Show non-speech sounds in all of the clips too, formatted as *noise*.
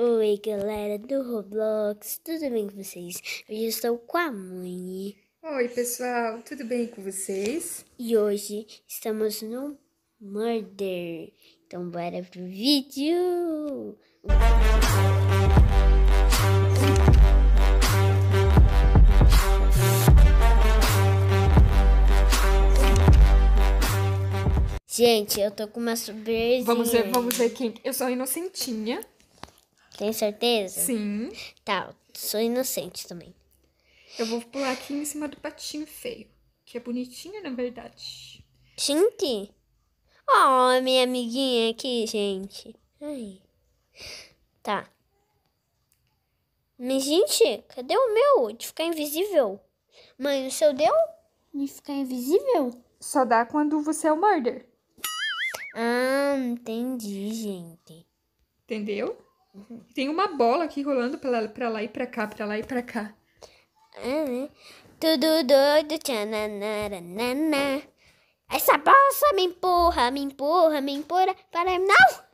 Oi galera do Roblox, tudo bem com vocês? Hoje eu estou com a mãe. Oi pessoal, tudo bem com vocês? E hoje estamos no Murder. Então bora pro vídeo! Gente, eu tô com uma surpresa. Vamos ver, vamos ver quem. Eu sou inocentinha. Tem certeza? Sim. Tá, sou inocente também. Eu vou pular aqui em cima do patinho feio, que é bonitinho, na verdade. Tinte? Ó, oh, minha amiguinha aqui, gente. Ai. Tá. Mas, gente, cadê o meu de ficar invisível? Mãe, o seu deu? De ficar invisível? Só dá quando você é o murder. Ah, entendi, gente. Entendeu? Uhum. Tem uma bola aqui rolando pra lá, pra lá e pra cá, pra lá e pra cá. Uhum. Tudo doido, tchananana. Essa bolsa me empurra, me empurra, me empurra. Para, não!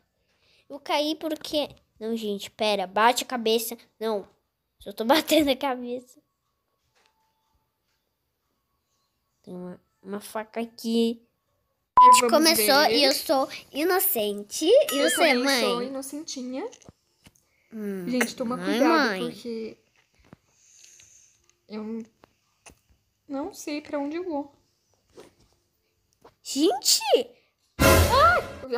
Vou cair porque. Não, gente, pera. Bate a cabeça. Não. Só tô *laughs* batendo a cabeça. Tem uma, uma faca aqui. A gente começou ver. e eu sou inocente. E você, mãe? Eu sou inocentinha. Hum. Gente, toma Ai, cuidado, mãe. porque. Eu não sei pra onde eu vou. Gente!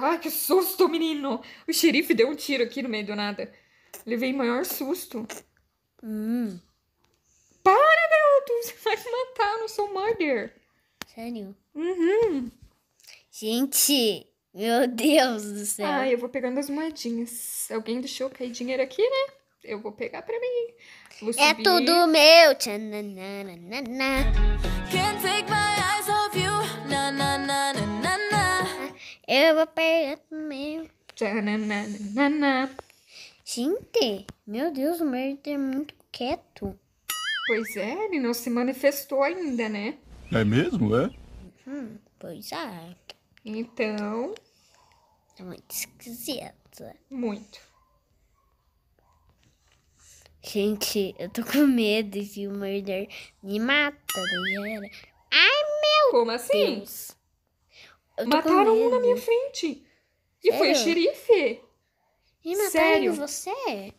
Ai, que susto, menino! O xerife deu um tiro aqui no meio do nada. Levei maior susto. Hum. Para, garoto! Você vai me matar, eu não sou murder. Sério? Uhum. Gente, meu Deus do céu. Ah, eu vou pegando as moedinhas. Alguém deixou cair dinheiro aqui, né? Eu vou pegar pra mim. Vou é tudo meu. Can't take my eyes off you. na. Eu vou pegar tudo meu. Gente, meu Deus, o Merder é muito quieto. Pois é, ele não se manifestou ainda, né? É mesmo, é? Hum, pois é. Então, é muito esquisito. Muito. Gente, eu tô com medo se o Murder me mata. Tá Ai, meu Como assim? Deus. Mataram um na minha frente. E Sério? foi o xerife. E mataram Sério? você?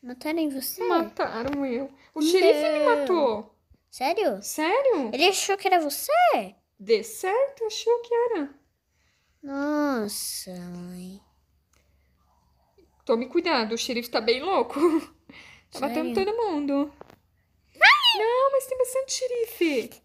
Mataram em você? Mataram eu. O Não. xerife me matou. Sério? Sério? Ele achou que era você? De certo, achou que era. Nossa, mãe. Tome cuidado, o xerife tá bem louco. *laughs* tá Sério? matando todo mundo. Ai! Não, mas tem bastante xerife.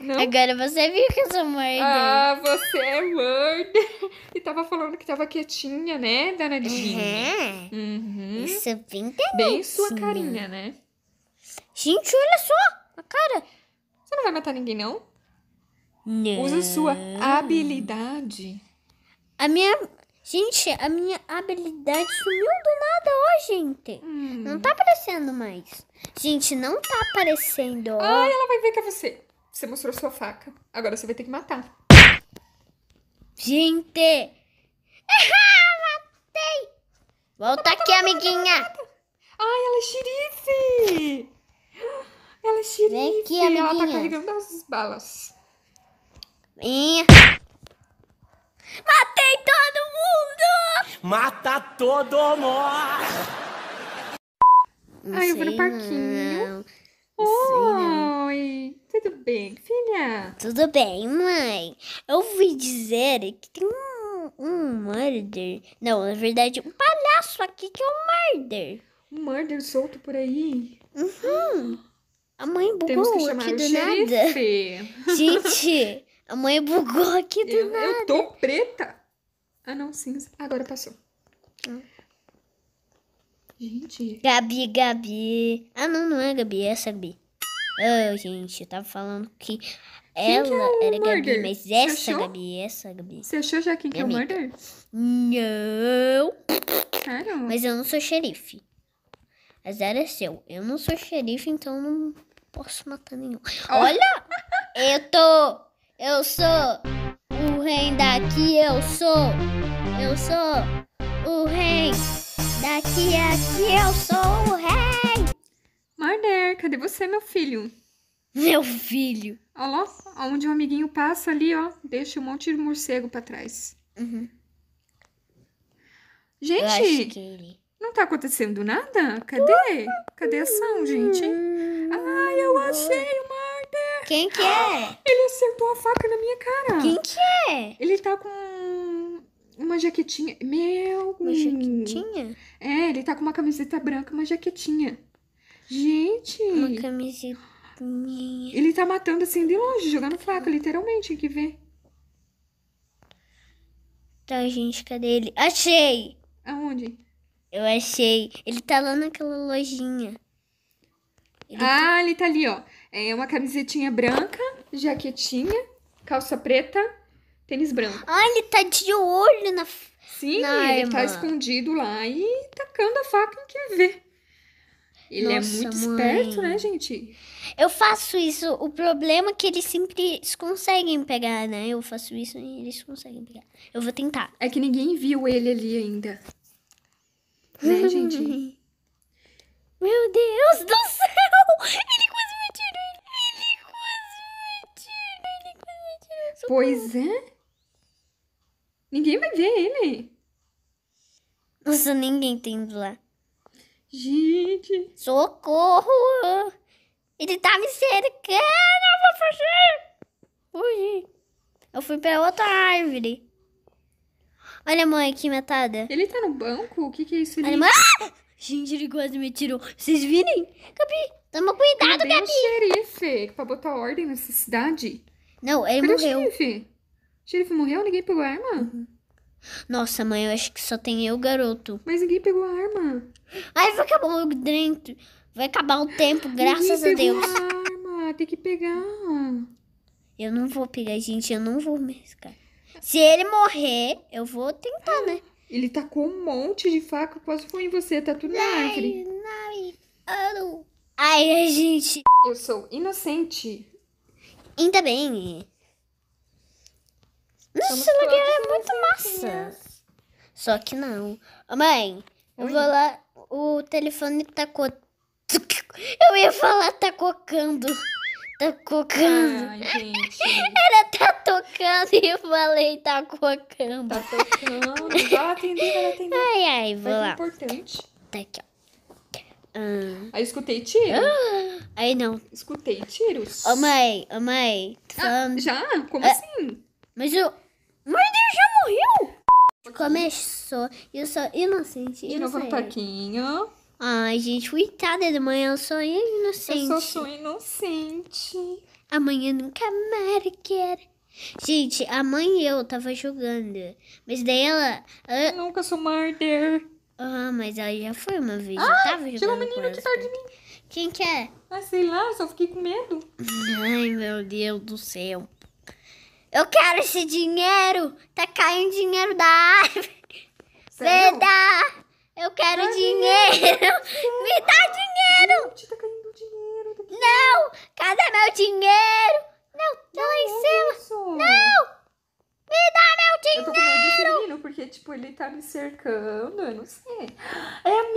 Não? Agora você viu que eu sou mãe. Ah, você é mãe! *laughs* E tava falando que tava quietinha, né, danadinha? Uhum. É. uhum. Isso, pinta é Bem sua carinha, né? Gente, olha só a cara. Você não vai matar ninguém, não? Não. Usa sua habilidade. A minha. Gente, a minha habilidade sumiu do nada, ó, gente. Hum. Não tá aparecendo mais. Gente, não tá aparecendo, ó. Ai, ela vai ver que é você. Você mostrou sua faca. Agora você vai ter que matar. Gente! *laughs* Matei! Volta aqui, amiguinha. Ai, ela é xerife! Ela é xerife. Vem aqui, amiguinha. Ela tá carregando as balas. Vem. Matei todo mundo! Mata todo mundo! Ai, eu vou no parquinho. Oi! Tudo bem, filha? Tudo bem, mãe. Eu ouvi dizer que tem um, um murder. Não, na verdade, um palhaço aqui que é um murder. Um murder solto por aí? Uhum. A mãe bugou aqui do nada. *laughs* Gente, a mãe bugou aqui do eu, nada. Eu tô preta. Ah, não, cinza. Agora passou. Ah. Gente. Gabi, Gabi. Ah, não, não é Gabi, é essa Gabi. Oh, gente, eu tava falando que ela que é era Gabi, mas essa achou? Gabi, essa Gabi. Você achou já quem que é o murder? Não. Caramba. Mas eu não sou xerife. A zero é seu. Eu não sou xerife, então não posso matar nenhum. Oh. Olha! *laughs* eu tô eu sou o rei daqui, eu sou. Eu sou o rei daqui, aqui, eu sou o rei. Marder, cadê você, meu filho? Meu filho. Olha lá, onde o amiguinho passa ali, ó. Deixa um monte de morcego pra trás. Uhum. Gente, que... não tá acontecendo nada? Cadê? Cadê a ação, gente? Uhum. Ai, ah, eu achei uma quem que é? Ele acertou a faca na minha cara. Quem que é? Ele tá com uma jaquetinha. Meu. Uma jaquetinha? É, ele tá com uma camiseta branca, uma jaquetinha. Gente. Uma camiseta. Ele tá matando assim de longe, jogando faca, literalmente, tem que ver. Tá, gente, cadê ele? Achei! Aonde? Eu achei. Ele tá lá naquela lojinha. Ele ah, tá... ele tá ali, ó. É uma camisetinha branca, jaquetinha, calça preta, tênis branco. Ah, ele tá de olho na. Sim, na ele tá escondido lá e tacando a faca em quem vê. Ele é Nossa, é muito mãe. esperto, né, gente? Eu faço isso. O problema é que eles sempre conseguem pegar, né? Eu faço isso e eles conseguem pegar. Eu vou tentar. É que ninguém viu ele ali ainda. Né, gente? *laughs* Meu Deus do céu! Ele Pois é. Ninguém vai ver ele. Nossa, ninguém tem lá. Gente. Socorro! Ele tá me cercando, eu vou fugir! Fugi. Eu fui pra outra árvore. Olha a mãe aqui, matada Ele tá no banco? O que que é isso ali? mãe... Ah! Gente, ele quase me tirou. Vocês virem? Gabi, toma cuidado, Cadê Gabi. o xerife pra botar ordem nessa cidade? Não, ele Cadê morreu. O xerife? xerife morreu? Ninguém pegou a arma? Uhum. Nossa, mãe, eu acho que só tem eu, garoto. Mas ninguém pegou a arma. Aí vai acabar o dentro. Vai acabar o tempo, graças ninguém a Deus. Pegou a arma, tem que pegar. Eu não vou pegar, gente, eu não vou mesmo, cara. Se ele morrer, eu vou tentar, né? Ele tacou um monte de faca, quase foi em você, tá tudo na árvore. Ai, gente. Eu sou inocente. Ainda bem. Nossa, esse lugar é muito massa. Só que não. Mãe, eu vou lá. O telefone tá co... Eu ia falar tá cocando. Tá cocando. Ai, gente. Era tá tocando e eu falei tá cocando. Tá tocando. Vai atender, vai atender. Ai, ai, vou Mas é lá. É importante. Tá aqui, ó. Ah. Aí escutei tiro. Ah. Aí não. Escutei tiros. Ô mãe, ô mãe. Ah, falando... já? Como ah. assim? Mas o... Mas ele já morreu? Começou. Eu sou inocente. De novo o Paquinho. Ai, gente, coitada da mãe, eu sou inocente. Eu sou, sou inocente. Amanhã nunca mais quero. Gente, a mãe e eu tava jogando. Mas daí ela. ela... Ah, eu nunca sou murder. Ah, mas aí já foi uma vez. Ah, eu tava chegou uma menina aqui perto de mim. Quem que é? Ah, sei lá, só fiquei com medo. Ai, meu Deus do céu. Eu quero esse dinheiro. Tá caindo dinheiro da árvore. Sério? Me dá. Eu quero dá dinheiro. dinheiro. *laughs* Me dá dinheiro. Gente, tá caindo dinheiro. Não, cadê meu dinheiro? Não, tá lá em cima. Isso. Não. tipo, ele tá me cercando, eu não sei. É a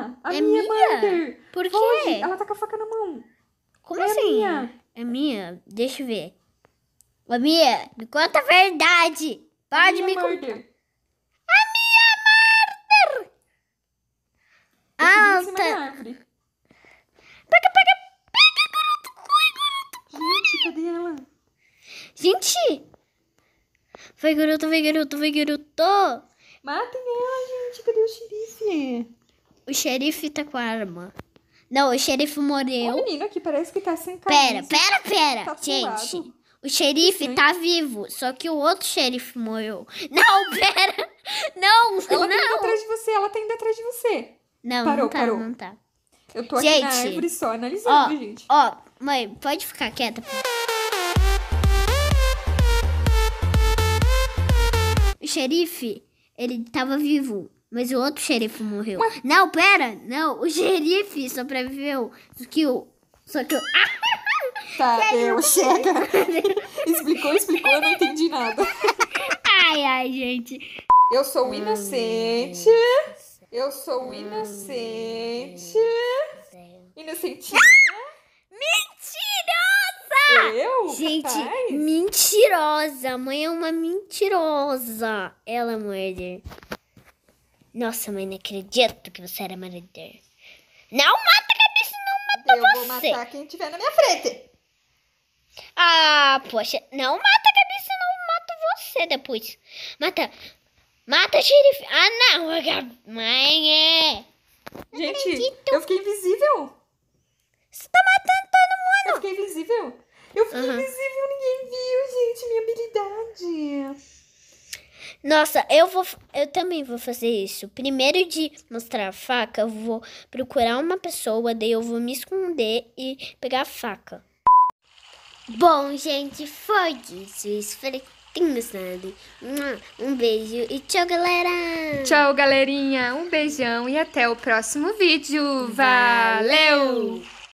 Mia! A é Mia, Murder! Por quê? Foge. Ela tá com a faca na mão. Como é assim? A Mia. É Mia? Deixa eu ver. a Mia, me conta a verdade. Pode a me contar. A Mia Murder! Ah, tá. Vai, garoto, vai, garoto, vai, garoto! Matem ela, gente! Cadê o xerife? O xerife tá com a arma. Não, o xerife morreu. O menino aqui parece que tá sem camisa. Pera, pera, pera. Tá gente, o xerife Sim. tá vivo, só que o outro xerife morreu. Não, *laughs* pera. Não, ela não. Ela tá indo atrás de você, ela tá indo atrás de você. Não, parou, não tá, parou. não tá. Eu tô gente, aqui na árvore só analisando, ó, gente. Ó, mãe, pode ficar quieta. xerife, ele tava vivo. Mas o outro xerife morreu. Mas... Não, pera! Não, o xerife sobreviveu. Só que o. Só que o. *laughs* tá, eu chega! *laughs* explicou, explicou, eu não entendi nada. Ai, ai, gente. Eu sou inocente. Eu sou inocente. Inocentinha eu? Gente, mentirosa! mentirosa. Mãe é uma mentirosa. Ela é murder. Nossa, mãe, não acredito que você era murder. Não mata cabeça, não mata eu você. Eu vou matar quem tiver na minha frente. Ah, poxa. Não mata cabeça, não mato você depois. Mata. Mata xerife. Ah, não. Mãe, é. Gente, eu fiquei invisível. Você tá matando todo mundo. Eu fiquei invisível. Eu fiquei uhum. invisível, ninguém viu, gente, minha habilidade. Nossa, eu vou. Eu também vou fazer isso. Primeiro de mostrar a faca, eu vou procurar uma pessoa, daí eu vou me esconder e pegar a faca. Bom, gente, foi isso. Espero quem gostado. Um beijo e tchau, galera! Tchau, galerinha! Um beijão e até o próximo vídeo. Valeu! Valeu.